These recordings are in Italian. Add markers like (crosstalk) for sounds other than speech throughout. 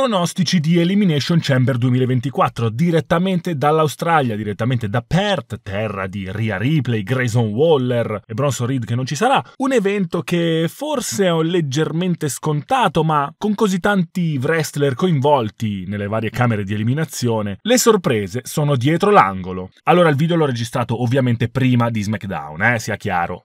pronostici di Elimination Chamber 2024, direttamente dall'Australia, direttamente da Perth, terra di Rhea Ripley, Grayson Waller e Bronson Reed che non ci sarà, un evento che forse è leggermente scontato, ma con così tanti wrestler coinvolti nelle varie camere di eliminazione, le sorprese sono dietro l'angolo. Allora il video l'ho registrato ovviamente prima di SmackDown, eh, sia chiaro.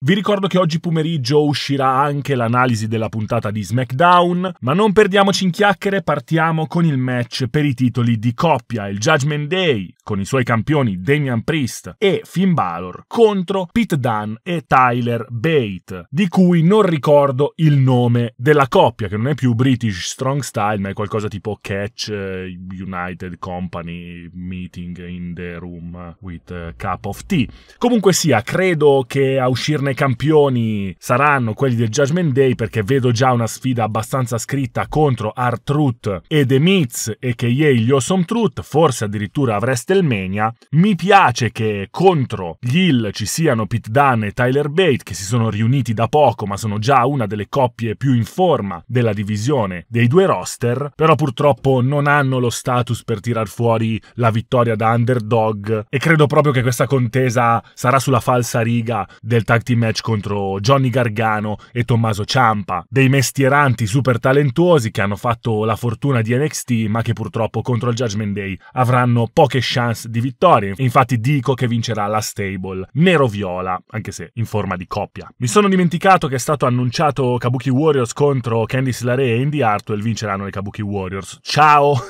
Vi ricordo che oggi pomeriggio uscirà anche l'analisi della puntata di SmackDown, ma non perdiamoci in chiacchiere, partiamo con il match per i titoli di coppia, il Judgment Day, con i suoi campioni Damian Priest e Finn Balor contro Pete Dunne e Tyler Bate, di cui non ricordo il nome della coppia, che non è più British Strong Style, ma è qualcosa tipo Catch eh, United Company Meeting in the Room with eh, Cup of Tea. Comunque sia, credo che a uscirne farne campioni saranno quelli del Judgment Day perché vedo già una sfida abbastanza scritta contro Art Truth e The Miz e che ieri gli Awesome Truth, forse addirittura a WrestleMania. Mi piace che contro gli Hill ci siano Pete Dunne e Tyler Bate che si sono riuniti da poco ma sono già una delle coppie più in forma della divisione dei due roster, però purtroppo non hanno lo status per tirar fuori la vittoria da underdog e credo proprio che questa contesa sarà sulla falsa riga del tag team match contro Johnny Gargano e Tommaso Ciampa, dei mestieranti super talentuosi che hanno fatto la fortuna di NXT ma che purtroppo contro il Judgment Day avranno poche chance di vittoria. Infatti dico che vincerà la stable nero-viola, anche se in forma di coppia. Mi sono dimenticato che è stato annunciato Kabuki Warriors contro Candice LaRe e Indy Hartwell vinceranno i Kabuki Warriors. Ciao! (laughs)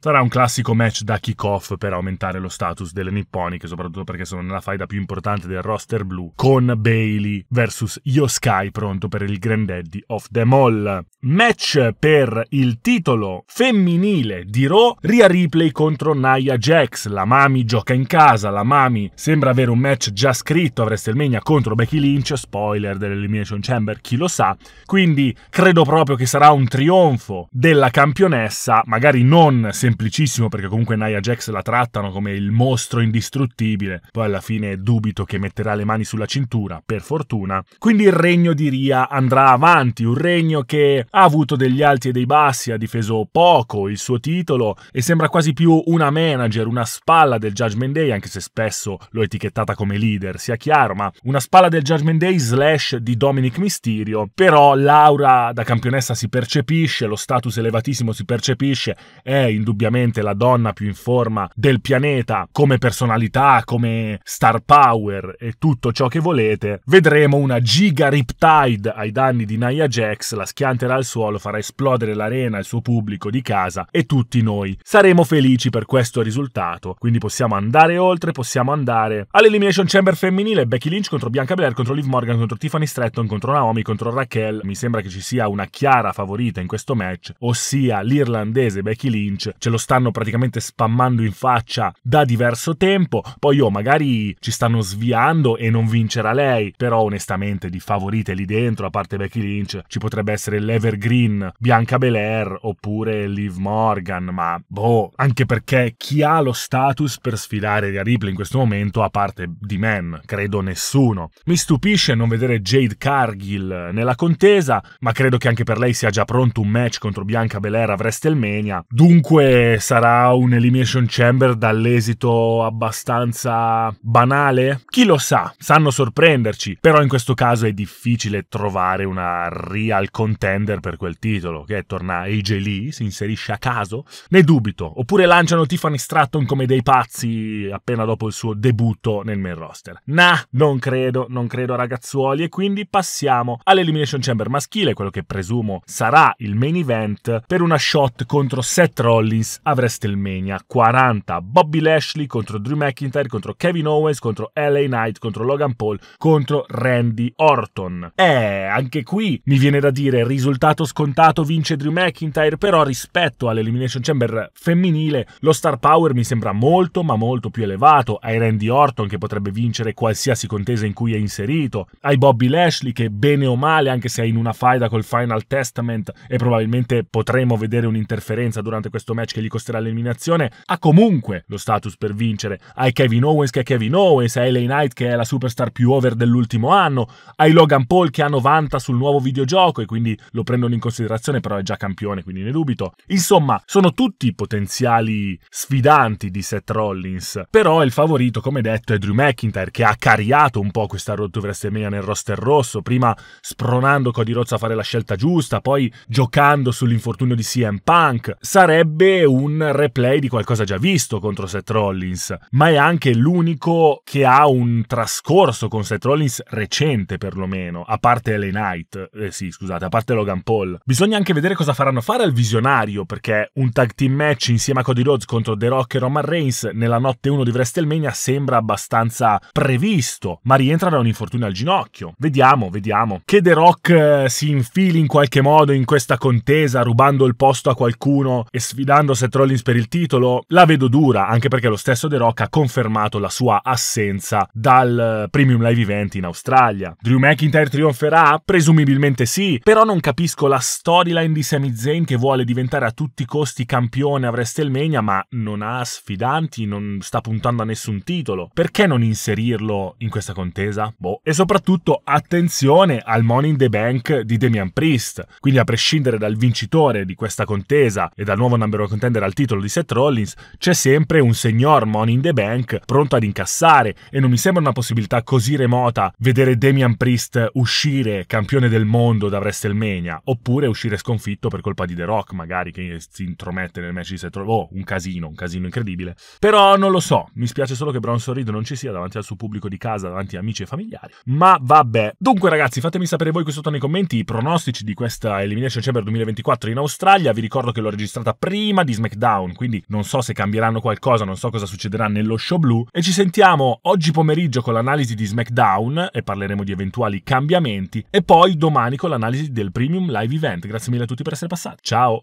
Sarà un classico match da kick-off per aumentare lo status delle nipponiche, soprattutto perché sono nella faida più importante del roster blu con Bailey Bailey vs Yoskai pronto per il granddaddy of them all. Match per il titolo femminile di Raw, Ria Ripley contro Nia Jax, la Mami gioca in casa, la Mami sembra avere un match già scritto a WrestleMania contro Becky Lynch, spoiler dell'Elimination Chamber, chi lo sa, quindi credo proprio che sarà un trionfo della campionessa, magari non semplicissimo perché comunque Nia Jax la trattano come il mostro indistruttibile, poi alla fine dubito che metterà le mani sulla cintura, per fortuna. Quindi il regno di Ria andrà avanti, un regno che ha avuto degli alti e dei bassi, ha difeso poco il suo titolo e sembra quasi più una manager, una spalla del Judgment Day, anche se spesso l'ho etichettata come leader, sia chiaro, ma una spalla del Judgment Day slash di Dominic Mysterio, però l'aura da campionessa si percepisce, lo status elevatissimo si percepisce, è indubbiamente la donna più in forma del pianeta come personalità, come star power e tutto ciò che volete vedremo una Giga Riptide ai danni di Nia Jax, la schianterà al suolo, farà esplodere l'arena, il suo pubblico di casa e tutti noi. Saremo felici per questo risultato, quindi possiamo andare oltre, possiamo andare all'Elimination Chamber femminile, Becky Lynch contro Bianca Belair, contro Liv Morgan, contro Tiffany Stratton, contro Naomi, contro Raquel. Mi sembra che ci sia una chiara favorita in questo match, ossia l'irlandese Becky Lynch. Ce lo stanno praticamente spammando in faccia da diverso tempo, poi oh, magari ci stanno sviando e non vincerà lei, 6, però onestamente di favorite lì dentro, a parte Becky Lynch, ci potrebbe essere l'Evergreen, Bianca Belair oppure Liv Morgan, ma boh, anche perché chi ha lo status per sfidare Rhea Ripley in questo momento, a parte di Man, credo nessuno. Mi stupisce non vedere Jade Cargill nella contesa, ma credo che anche per lei sia già pronto un match contro Bianca Belair a WrestleMania, dunque sarà un Elimination Chamber dall'esito abbastanza banale? Chi lo sa, sanno sorprenderci crederci, però in questo caso è difficile trovare una real contender per quel titolo, che torna AJ Lee, si inserisce a caso, ne dubito, oppure lanciano Tiffany Stratton come dei pazzi appena dopo il suo debutto nel main roster. Nah, non credo, non credo ragazzuoli e quindi passiamo all'Elimination Chamber maschile, quello che presumo sarà il main event per una shot contro Seth Rollins a WrestleMania 40, Bobby Lashley contro Drew McIntyre, contro Kevin Owens, contro LA Knight, contro Logan Paul, contro contro Randy Orton. Eh, anche qui mi viene da dire risultato scontato vince Drew McIntyre, però rispetto all'Elimination Chamber femminile lo star power mi sembra molto ma molto più elevato. Hai Randy Orton che potrebbe vincere qualsiasi contesa in cui è inserito, hai Bobby Lashley che bene o male, anche se è in una faida col Final Testament e probabilmente potremo vedere un'interferenza durante questo match che gli costerà l'eliminazione, ha comunque lo status per vincere. Hai Kevin Owens che è Kevin Owens, hai LA Knight che è la superstar più over del dell'ultimo anno, ai Logan Paul che ha 90 sul nuovo videogioco e quindi lo prendono in considerazione, però è già campione, quindi ne dubito. Insomma, sono tutti potenziali sfidanti di Seth Rollins, però il favorito, come detto, è Drew McIntyre che ha cariato un po' questa Road to nel roster rosso, prima spronando Cody Rhodes a fare la scelta giusta, poi giocando sull'infortunio di CM Punk. Sarebbe un replay di qualcosa già visto contro Seth Rollins, ma è anche l'unico che ha un trascorso con Seth Rollins Rollins recente perlomeno, a parte LA Knight, eh sì scusate, a parte Logan Paul. Bisogna anche vedere cosa faranno fare al visionario, perché un tag team match insieme a Cody Rhodes contro The Rock e Roman Reigns nella notte 1 di WrestleMania sembra abbastanza previsto, ma rientra da un infortunio al ginocchio. Vediamo, vediamo. Che The Rock eh, si infili in qualche modo in questa contesa, rubando il posto a qualcuno e sfidando Seth Rollins per il titolo, la vedo dura, anche perché lo stesso The Rock ha confermato la sua assenza dal eh, Premium Live Event presenti in Australia. Drew McIntyre trionferà? Presumibilmente sì, però non capisco la storyline di Sami Zayn che vuole diventare a tutti i costi campione a WrestleMania, ma non ha sfidanti, non sta puntando a nessun titolo. Perché non inserirlo in questa contesa? Boh. E soprattutto attenzione al Money in the Bank di Damian Priest. Quindi a prescindere dal vincitore di questa contesa e dal nuovo numero contender al titolo di Seth Rollins, c'è sempre un signor Money in the Bank pronto ad incassare e non mi sembra una possibilità così remota puntata vedere Damian Priest uscire campione del mondo da WrestleMania, oppure uscire sconfitto per colpa di The Rock, magari che si intromette nel match di Seth Rollins. Oh, un casino, un casino incredibile. Però non lo so, mi spiace solo che Bronson Reed non ci sia davanti al suo pubblico di casa, davanti a amici e familiari. Ma vabbè. Dunque ragazzi, fatemi sapere voi qui sotto nei commenti i pronostici di questa Elimination Chamber 2024 in Australia. Vi ricordo che l'ho registrata prima di SmackDown, quindi non so se cambieranno qualcosa, non so cosa succederà nello show blu. E ci sentiamo oggi pomeriggio con l'analisi di SmackDown lockdown e parleremo di eventuali cambiamenti e poi domani con l'analisi del Premium Live Event. Grazie mille a tutti per essere passati. Ciao!